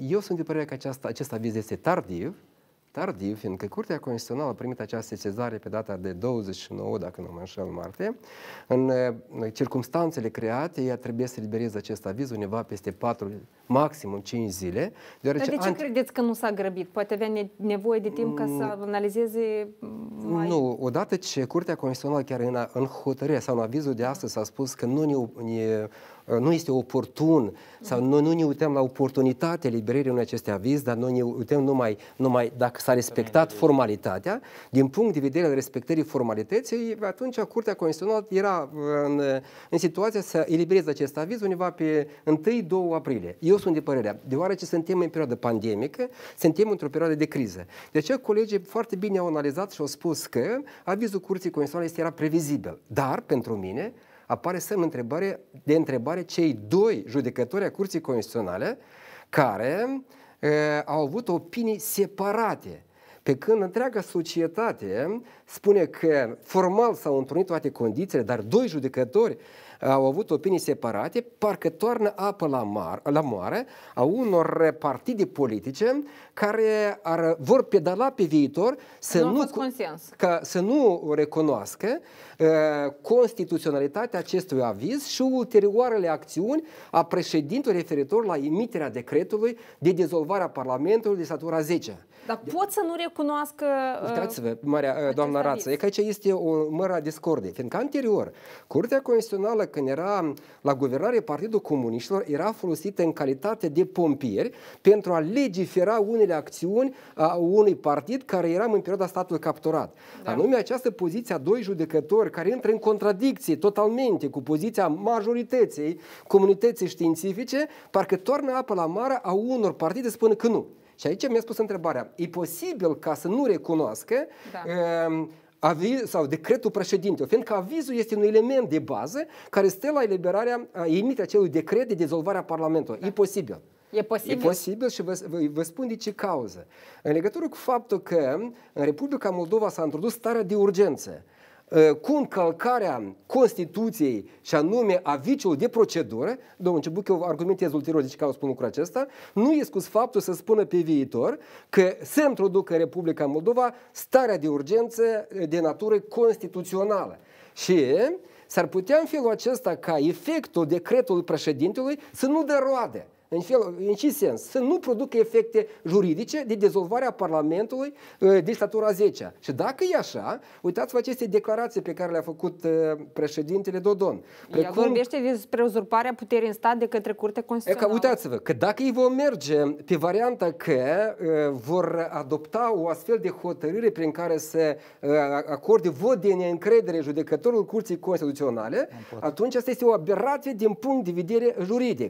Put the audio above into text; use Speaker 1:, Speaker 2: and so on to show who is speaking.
Speaker 1: eu sunt de părere că aceasta, acest aviz este tardiv, tardiv, fiindcă Curtea Constituțională a primit această sesizare pe data de 29, dacă nu mă înșel, martie. În uh, circumstanțele create, ea trebuie să libereze acest aviz undeva peste 4, maximum 5 zile. Deoarece Dar de ce anti... credeți că nu s-a grăbit? Poate avea nevoie de timp ca să mm. analizeze mai... Nu, odată ce Curtea Constituțională chiar în, în hotărâre sau în avizul de astăzi a spus că nu ne, ne uh, nu este oportun sau mm. nu, nu ne uităm la oportunitatea liberării unui aceste aviz, dar noi ne uităm numai, numai dacă dacă s-a respectat formalitatea, din punct de vedere al respectării formalității, atunci Curtea Constituțională era în, în situația să elibereze acest aviz undeva pe 1-2 aprilie. Eu sunt de părerea, deoarece suntem în perioadă pandemică, suntem într-o perioadă de criză. De aceea colegii foarte bine au analizat și au spus că avizul Curții Constituționale este era previzibil. Dar, pentru mine, apare să întrebare, de întrebare cei doi judecători a Curții Constituționale care au avut opinii separate. Pe când întreaga societate spune că formal s-au întrunit toate condițiile, dar doi judecători au avut opinii separate, parcă toarnă apă la, mar, la moare a unor partide politice care ar, vor pedala pe viitor să nu, nu, consens. Ca, să nu recunoască uh, constituționalitatea acestui aviz și ulterioarele acțiuni a președintelui referitor la emiterea decretului de dizolvare a Parlamentului de statura 10. Dar pot să nu recunoască... Uh, Uitați-vă, Maria, uh, doamna Rață, e că aici este o mără a discordei, fiindcă anterior Curtea Constituțională când era la guvernare Partidul Comuniștilor, era folosită în calitate de pompieri pentru a legifera unele acțiuni a unui partid care eram în perioada statului capturat. Da. Anume această poziție a doi judecători care intră în contradicție totalmente cu poziția majorității comunității științifice, parcă toarnă apă la mare a unor partide spune că nu. Și aici mi-a spus întrebarea, e posibil ca să nu recunoască da. Uh, aviz, sau decretul președintelui, fiindcă avizul este un element de bază care stă la eliberarea, emite acelui decret de dizolvare a Parlamentului. Da. E posibil. E posibil. E posibil și vă, vă, vă spun de ce cauză. În legătură cu faptul că în Republica Moldova s-a introdus starea de urgență, Ă, cu încălcarea Constituției și anume a viciul de procedură, domnul Cebuc, eu argumentez ulterior de ce ca spun lucrul acesta, nu e scus faptul să spună pe viitor că se introducă în Republica Moldova starea de urgență ă, de natură constituțională. Și s-ar putea în felul acesta ca efectul decretului președintelui să nu dă roade. În, fel, în ce sens? Să nu producă efecte juridice de a Parlamentului uh, din statura 10 Și dacă e așa, uitați-vă aceste declarații pe care le-a făcut uh, președintele Dodon. Precum... El vorbește despre uzurparea puterii în stat de către Curtea Constituțională. Uitați-vă că dacă ei vor merge pe varianta că uh, vor adopta o astfel de hotărâre prin care să acorde vot de neîncredere judecătorul Curții Constituționale, atunci asta este o aberație din punct de vedere juridic.